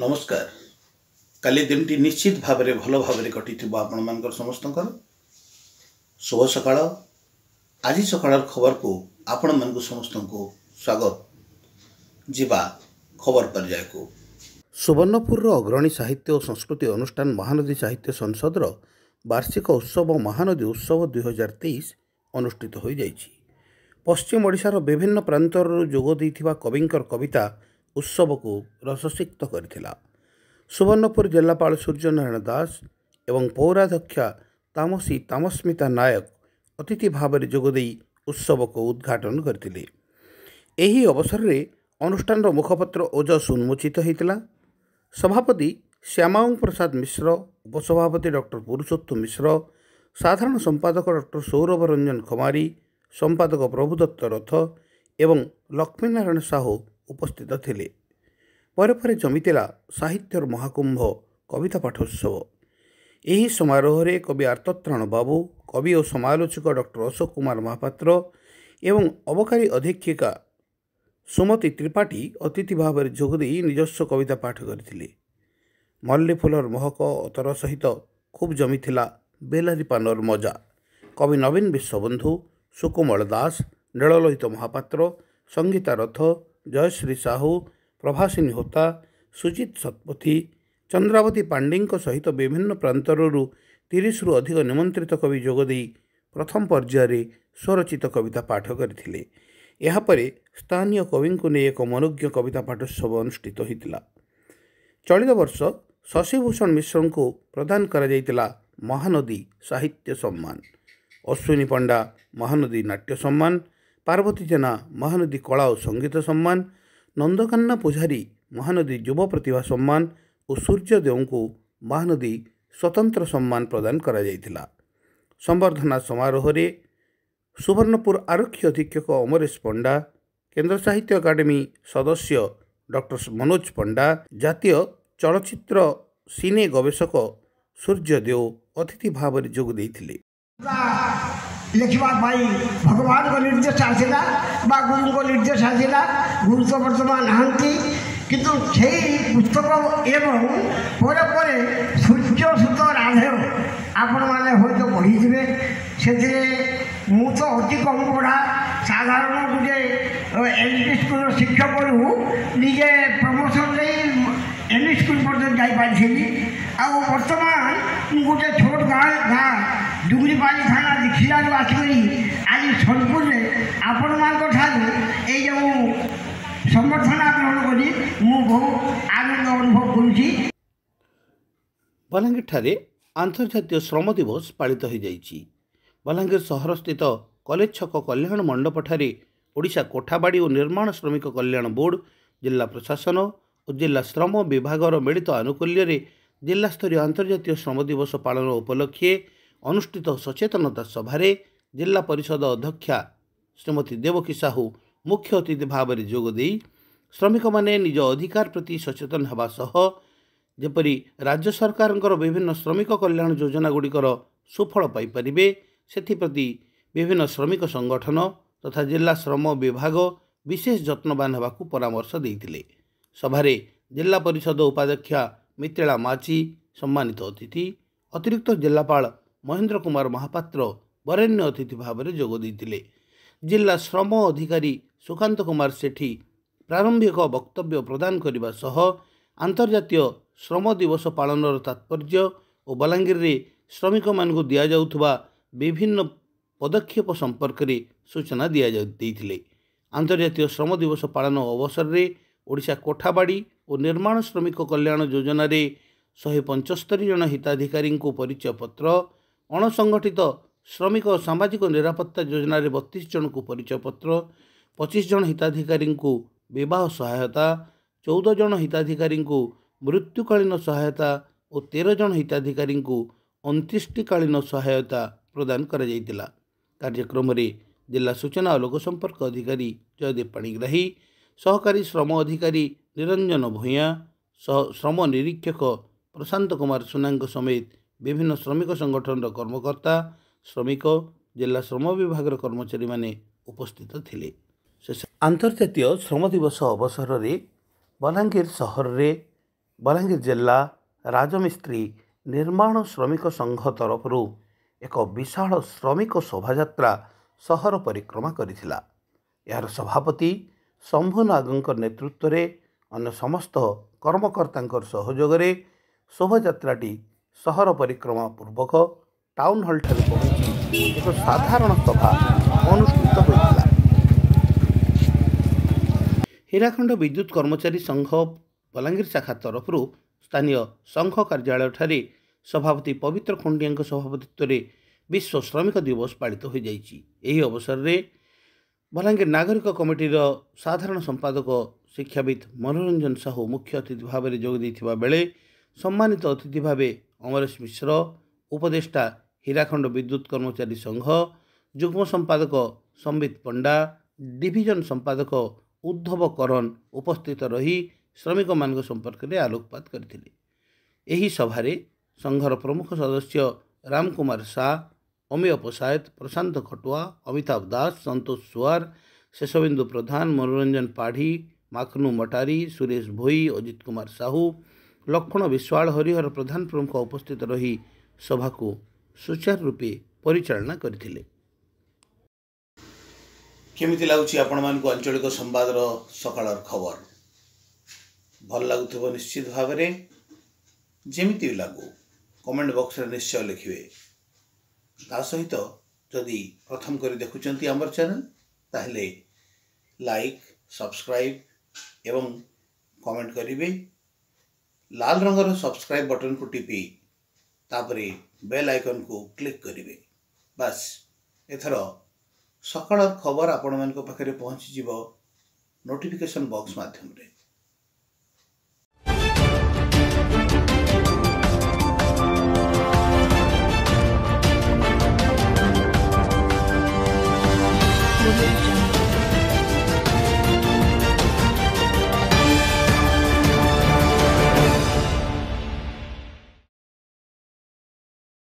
ନମସ୍କାର କାଲି ଦିନଟି ନିଶ୍ଚିତ ଭାବରେ ଭଲ ଭାବରେ କଟିଥିବ ଆପଣମାନଙ୍କର ସମସ୍ତଙ୍କର ଶୁଭ ସକାଳ ଆଜି ସକାଳର ଖବରକୁ ଆପଣମାନଙ୍କୁ ସମସ୍ତଙ୍କୁ ସ୍ୱାଗତ ଯିବା ଖବର ପର୍ଯ୍ୟାୟକୁ ସୁବର୍ଣ୍ଣପୁରର ଅଗ୍ରଣୀ ସାହିତ୍ୟ ଓ ସଂସ୍କୃତି ଅନୁଷ୍ଠାନ ମହାନଦୀ ସାହିତ୍ୟ ସଂସଦର ବାର୍ଷିକ ଉତ୍ସବ ମହାନଦୀ ଉତ୍ସବ ଦୁଇହଜାର ତେଇଶ ଅନୁଷ୍ଠିତ ହୋଇଯାଇଛି ପଶ୍ଚିମ ଓଡ଼ିଶାର ବିଭିନ୍ନ ପ୍ରାନ୍ତରରୁ ଯୋଗ ଦେଇଥିବା କବିଙ୍କର କବିତା ଉତ୍ସବକୁ ରସସିକ୍ତ କରିଥିଲା ସୁବର୍ଣ୍ଣପୁର ଜିଲ୍ଲାପାଳ ସୂର୍ଯ୍ୟ ନାରାୟଣ ଦାସ ଏବଂ ପୌରାଧ୍ୟକ୍ଷା ତାମସୀ ତାମସ୍ମିତା ନାୟକ ଅତିଥି ଭାବରେ ଯୋଗଦେଇ ଉତ୍ସବକୁ ଉଦ୍ଘାଟନ କରିଥିଲେ ଏହି ଅବସରରେ ଅନୁଷ୍ଠାନର ମୁଖପତ୍ର ଓଜସ୍ ଉନ୍ମୋଚିତ ହୋଇଥିଲା ସଭାପତି ଶ୍ୟାମାଓଂ ପ୍ରସାଦ ମିଶ୍ର ଉପସଭାପତି ଡକ୍ଟର ପୁରୁଷୋତ୍ତମ ମିଶ୍ର ସାଧାରଣ ସମ୍ପାଦକ ଡକ୍ଟର ସୌରଭ ରଞ୍ଜନ ଖମାରୀ ସମ୍ପାଦକ ପ୍ରଭୁଦତ୍ତ ରଥ ଏବଂ ଲକ୍ଷ୍ମୀନାରାୟଣ ସାହୁ ଉପସ୍ଥିତ ଥିଲେ ପରେ ପରେ ଜମିଥିଲା ସାହିତ୍ୟର ମହାକୁମ୍ଭ କବିତା ପାଠୋତ୍ସବ ଏହି ସମାରୋହରେ କବି ଆର୍ତତ୍ରାଣ ବାବୁ କବି ଓ ସମାଲୋଚକ ଡକ୍ଟର ଅଶୋକ କୁମାର ମହାପାତ୍ର ଏବଂ ଅବକାରୀ ଅଧିକ୍ଷିକା ସୁମତୀ ତ୍ରିପାଠୀ ଅତିଥି ଭାବରେ ଯୋଗଦେଇ ନିଜସ୍ୱ କବିତା ପାଠ କରିଥିଲେ ମଲ୍ଲିଫୁଲର ମହକ ଅତର ସହିତ ଖୁବ୍ ଜମିଥିଲା ବେଲାରି ପାନର ମଜା କବି ନବୀନ ବିଶ୍ୱବନ୍ଧୁ ସୁକୁମଳ ଦାସ ନୀଳଲୋହିତ ମହାପାତ୍ର ସଙ୍ଗୀତା ରଥ ଜୟଶ୍ରୀ ସାହୁ ପ୍ରଭାସିନୀ ହୋତା ସୁଜିତ ଶତପଥୀ ଚନ୍ଦ୍ରାବତୀ ପାଣ୍ଡେଙ୍କ ସହିତ ବିଭିନ୍ନ ପ୍ରାନ୍ତରରୁ ତିରିଶରୁ ଅଧିକ ନିମନ୍ତ୍ରିତ କବି ଯୋଗଦେଇ ପ୍ରଥମ ପର୍ଯ୍ୟାୟରେ ସ୍ୱରଚିତ କବିତା ପାଠ କରିଥିଲେ ଏହାପରେ ସ୍ଥାନୀୟ କବିଙ୍କୁ ନେଇ ଏକ ମନୋଜ୍ଞ କବିତା ପାଠୋତ୍ସବ ଅନୁଷ୍ଠିତ ହୋଇଥିଲା ଚଳିତ ବର୍ଷ ଶଶିଭୂଷଣ ମିଶ୍ରଙ୍କୁ ପ୍ରଦାନ କରାଯାଇଥିଲା ମହାନଦୀ ସାହିତ୍ୟ ସମ୍ମାନ ଅଶ୍ୱିନୀ ପଣ୍ଡା ମହାନଦୀ ନାଟ୍ୟ ସମ୍ମାନ ପାର୍ବତୀ ଜେନା ମହାନଦୀ କଳା ଓ ସଙ୍ଗୀତ ସମ୍ମାନ ନନ୍ଦକାନ୍ନା ପୂଜାରୀ ମହାନଦୀ ଯୁବ ପ୍ରତିଭା ସମ୍ମାନ ଓ ସୂର୍ଯ୍ୟଦେଓଙ୍କୁ ମହାନଦୀ ସ୍ୱତନ୍ତ୍ର ସମ୍ମାନ ପ୍ରଦାନ କରାଯାଇଥିଲା ସମ୍ବର୍ଦ୍ଧନା ସମାରୋହରେ ସୁବର୍ଣ୍ଣପୁର ଆରକ୍ଷୀ ଅଧୀକ୍ଷକ ଅମରେଶ ପଣ୍ଡା କେନ୍ଦ୍ର ସାହିତ୍ୟ ଏକାଡେମୀ ସଦସ୍ୟ ଡକ୍ଟର ମନୋଜ ପଣ୍ଡା ଜାତୀୟ ଚଳଚ୍ଚିତ୍ର ସିନେ ଗବେଷକ ସୂର୍ଯ୍ୟ ଦେଓ ଅତିଥି ଭାବରେ ଯୋଗ ଦେଇଥିଲେ लिखवा पाई भगवान को निर्देश आसला बा गुरु को निर्देश आसला गुरु तो बर्तमान नाहंती কিন্তু সেই পুস্তক এবং পরে পরে সূর্য সুত রাধেও ଆପଣମାନେ ହୁଏତ ପଢ଼ିଥିବେ ସେଥିରେ ମୁଁ ତ ଅତି କମ୍ ପଢ଼ା ସାଧାରଣ ଗୋଟେ ଏଲ୍ ପି ସ୍କୁଲର ଶିକ୍ଷକରୁ ନିଜେ ପ୍ରମୋସନ୍ ଦେଇ ଏଲ୍ ସ୍କୁଲ ପର୍ଯ୍ୟନ୍ତ ଯାଇପାରିଥିଲି ଆଉ ବର୍ତ୍ତମାନ ମୁଁ ଗୋଟେ ଛୋଟ ଗାଁ ଗାଁ ଡୁବୁରିପାଲି ଥାନା ଖିଲାରୁ ଆସିକରି ଆଜି ସୋନପୁରରେ ଆପଣମାନଙ୍କ ଠାରୁ ଏଇ ଯେଉଁ ସମ୍ବର୍ଦ୍ଧନା ଗ୍ରହଣ କରି ମୁଁ ବହୁ ଆନନ୍ଦ ଅନୁଭବ କରୁଛି ବଲାଙ୍ଗୀରଠାରେ ଆନ୍ତର୍ଜାତୀୟ ଶ୍ରମ ଦିବସ ପାଳିତ ହୋଇଯାଇଛି ବଲାଙ୍ଗୀର ସହରସ୍ଥିତ କଲେଜ ଛକ କଲ୍ୟାଣ ମଣ୍ଡପଠାରେ ଓଡ଼ିଶା କୋଠାବାଡ଼ି ଓ ନିର୍ମାଣ ଶ୍ରମିକ କଲ୍ୟାଣ ବୋର୍ଡ଼ ଜିଲ୍ଲା ପ୍ରଶାସନ ଓ ଜିଲ୍ଲା ଶ୍ରମ ବିଭାଗର ମିଳିତ ଆନୁକୂଲ୍ୟରେ ଜିଲ୍ଲାସ୍ତରୀୟ ଆନ୍ତର୍ଜାତୀୟ ଶ୍ରମ ଦିବସ ପାଳନ ଉପଲକ୍ଷେ ଅନୁଷ୍ଠିତ ସଚେତନତା ସଭାରେ ଜିଲ୍ଲା ପରିଷଦ ଅଧ୍ୟକ୍ଷା ଶ୍ରୀମତୀ ଦେବକୀ ସାହୁ ମୁଖ୍ୟ ଅତିଥି ଭାବରେ ଯୋଗଦେଇ ଶ୍ରମିକମାନେ ନିଜ ଅଧିକାର ପ୍ରତି ସଚେତନ ହେବା ସହ ଯେପରି ରାଜ୍ୟ ସରକାରଙ୍କର ବିଭିନ୍ନ ଶ୍ରମିକ କଲ୍ୟାଣ ଯୋଜନା ଗୁଡ଼ିକର ସୁଫଳ ପାଇପାରିବେ ସେଥିପ୍ରତି ବିଭିନ୍ନ ଶ୍ରମିକ ସଂଗଠନ ତଥା ଜିଲ୍ଲା ଶ୍ରମ ବିଭାଗ ବିଶେଷ ଯତ୍ନବାନ ହେବାକୁ ପରାମର୍ଶ ଦେଇଥିଲେ ସଭାରେ ଜିଲ୍ଲା ପରିଷଦ ଉପାଧ୍ୟକ୍ଷା ମିତ୍ରିଳା ମାଝୀ ସମ୍ମାନିତ ଅତିଥି ଅତିରିକ୍ତ ଜିଲ୍ଲାପାଳ ମହେନ୍ଦ୍ର କୁମାର ମହାପାତ୍ର ବରେଣ୍ୟ ଅତିଥି ଭାବରେ ଯୋଗ ଦେଇଥିଲେ ଜିଲ୍ଲା ଶ୍ରମ ଅଧିକାରୀ ସୁକାନ୍ତ କୁମାର ସେଠୀ ପ୍ରାରମ୍ଭିକ ବକ୍ତବ୍ୟ ପ୍ରଦାନ କରିବା ସହ ଆନ୍ତର୍ଜାତୀୟ ଶ୍ରମ ଦିବସ ପାଳନର ତାତ୍ପର୍ଯ୍ୟ ଓ ବଲାଙ୍ଗୀରରେ ଶ୍ରମିକମାନଙ୍କୁ ଦିଆଯାଉଥିବା ବିଭିନ୍ନ ପଦକ୍ଷେପ ସମ୍ପର୍କରେ ସୂଚନା ଦିଆଯାଇ ଦେଇଥିଲେ ଆନ୍ତର୍ଜାତୀୟ ଶ୍ରମ ଦିବସ ପାଳନ ଅବସରରେ ଓଡ଼ିଶା କୋଠାବାଡ଼ି ଓ ନିର୍ମାଣ ଶ୍ରମିକ କଲ୍ୟାଣ ଯୋଜନାରେ ଶହେ ପଞ୍ଚସ୍ତରୀ ଜଣ ହିତାଧିକାରୀଙ୍କୁ ପରିଚୟ ପତ୍ର ଅଣସଂଗଠିତ ଶ୍ରମିକ ସାମାଜିକ ନିରାପତ୍ତା ଯୋଜନାରେ ବତିଶ ଜଣଙ୍କୁ ପରିଚୟ ପତ୍ର ପଚିଶ ଜଣ ହିତାଧିକାରୀଙ୍କୁ ବିବାହ ସହାୟତା ଚଉଦ ଜଣ ହିତାଧିକାରୀଙ୍କୁ ମୃତ୍ୟୁକାଳୀନ ସହାୟତା ଓ ତେର ଜଣ ହିତାଧିକାରୀଙ୍କୁ ଅନ୍ତ୍ୟେଷ୍ଟିକାଳୀନ ସହାୟତା ପ୍ରଦାନ କରାଯାଇଥିଲା କାର୍ଯ୍ୟକ୍ରମରେ ଜିଲ୍ଲା ସୂଚନା ଓ ଲୋକ ସମ୍ପର୍କ ଅଧିକାରୀ ଜୟଦେବ ପାଣିଗ୍ରାହୀ ସହକାରୀ ଶ୍ରମ ଅଧିକାରୀ ନିରଞ୍ଜନ ଭୂୟାଁ ଶ୍ରମ ନିରୀକ୍ଷକ ପ୍ରଶାନ୍ତ କୁମାର ସୁନାଙ୍କ ସମେତ ବିଭିନ୍ନ ଶ୍ରମିକ ସଂଗଠନର କର୍ମକର୍ତ୍ତା ଶ୍ରମିକ ଜିଲ୍ଲା ଶ୍ରମ ବିଭାଗର କର୍ମଚାରୀମାନେ ଉପସ୍ଥିତ ଥିଲେ ଆନ୍ତର୍ଜାତୀୟ ଶ୍ରମ ଦିବସ ଅବସରରେ ବଲାଙ୍ଗୀର ସହରରେ ବଲାଙ୍ଗୀର ଜିଲ୍ଲା ରାଜମିସ୍ତ୍ରୀ ନିର୍ମାଣ ଶ୍ରମିକ ସଂଘ ତରଫରୁ ଏକ ବିଶାଳ ଶ୍ରମିକ ଶୋଭାଯାତ୍ରା ସହର ପରିକ୍ରମା କରିଥିଲା ଏହାର ସଭାପତି ଶମ୍ଭୁ ନାଗଙ୍କ ନେତୃତ୍ୱରେ ଅନ୍ୟ ସମସ୍ତ କର୍ମକର୍ତ୍ତାଙ୍କର ସହଯୋଗରେ ଶୋଭାଯାତ୍ରାଟି ସହର ପରିକ୍ରମା ପୂର୍ବକ ଟାଉନ୍ ହଲ୍ଠାରେ ପହଞ୍ଚି ଏକ ସାଧାରଣ ସଭା ଅନୁଷ୍ଠିତ ହୋଇଥିଲା ହୀରାଖଣ୍ଡ ବିଦ୍ୟୁତ କର୍ମଚାରୀ ସଂଘ ବଲାଙ୍ଗୀର ଶାଖା ତରଫରୁ ସ୍ଥାନୀୟ ସଂଘ କାର୍ଯ୍ୟାଳୟଠାରେ ସଭାପତି ପବିତ୍ର ଖଣ୍ଡିଆଙ୍କ ସଭାପତିତ୍ୱରେ ବିଶ୍ୱ ଶ୍ରମିକ ଦିବସ ପାଳିତ ହୋଇଯାଇଛି ଏହି ଅବସରରେ ବଲାଙ୍ଗୀର ନାଗରିକ କମିଟିର ସାଧାରଣ ସମ୍ପାଦକ ଶିକ୍ଷାବିତ୍ ମନୋରଞ୍ଜନ ସାହୁ ମୁଖ୍ୟ ଅତିଥି ଭାବରେ ଯୋଗ ଦେଇଥିବା ବେଳେ ସମ୍ମାନିତ ଅତିଥି ଭାବେ ଅମରେଶ ମିଶ୍ର ଉପଦେଷ୍ଟା ହୀରାଖଣ୍ଡ বিদ্যুৎ କର୍ମଚାରୀ ସଂଘ ଯୁଗ୍ମ ସମ୍ପାଦକ ସମ୍ବିତ ପଣ୍ଡା ଡିଭିଜନ ସମ୍ପାଦକ ଉଦ୍ଧବ କରନ୍ ଉପସ୍ଥିତ ରହି ଶ୍ରମିକମାନଙ୍କ ସମ୍ପର୍କରେ ଆଲୋକପାତ କରିଥିଲେ ଏହି ସଭାରେ ସଂଘର ପ୍ରମୁଖ ସଦସ୍ୟ ରାମ କୁମାର ସା ଅମୀୟ ପଶାୟତ ପ୍ରଶାନ୍ତ ଖଟୁଆ ଅମିତାଭ ଦାସ ସନ୍ତୋଷ ସୁଆର ଶେଷବିନ୍ଦୁ ପ୍ରଧାନ ମନୋରଞ୍ଜନ ପାଢ଼ୀ ମାଖନୁ ମଟାରୀ ସୁରେଶ ଭୋଇ ଅଜିତ କୁମାର ସାହୁ ଲକ୍ଷ୍ମଣ ବିଶ୍ୱାଳ ହରିହର ପ୍ରଧାନ ପ୍ରମୁଖ ଉପସ୍ଥିତ ରହି ସଭାକୁ ସୁଚାର ରୂପେ ପରିଚାଳନା କରିଥିଲେ କେମିତି ଲାଗୁଛି ଆପଣମାନଙ୍କୁ ଆଞ୍ଚଳିକ ସମ୍ବାଦର ସକାଳର ଖବର ଭଲ ଲାଗୁଥିବ ନିଶ୍ଚିତ ଭାବରେ ଯେମିତି ବି ଲାଗୁ କମେଣ୍ଟ ବକ୍ସରେ ନିଶ୍ଚୟ ଲେଖିବେ ତା ସହିତ ଯଦି ପ୍ରଥମ କରି ଦେଖୁଛନ୍ତି ଆମର ଚ୍ୟାନେଲ୍ ତାହେଲେ ଲାଇକ୍ ସବସ୍କ୍ରାଇବ୍ ଏବଂ କମେଣ୍ଟ କରିବେ ଲାଲ ରଙ୍ଗର ସବସ୍କ୍ରାଇବ୍ ବଟନକୁ ଟିପି ତାପରେ ବେଲ୍ ଆଇକନକୁ କ୍ଲିକ୍ କରିବେ ବାସ୍ ଏଥର ସକାଳ ଖବର ଆପଣମାନଙ୍କ ପାଖରେ ପହଞ୍ଚିଯିବ ନୋଟିଫିକେସନ୍ ବକ୍ସ ମାଧ୍ୟମରେ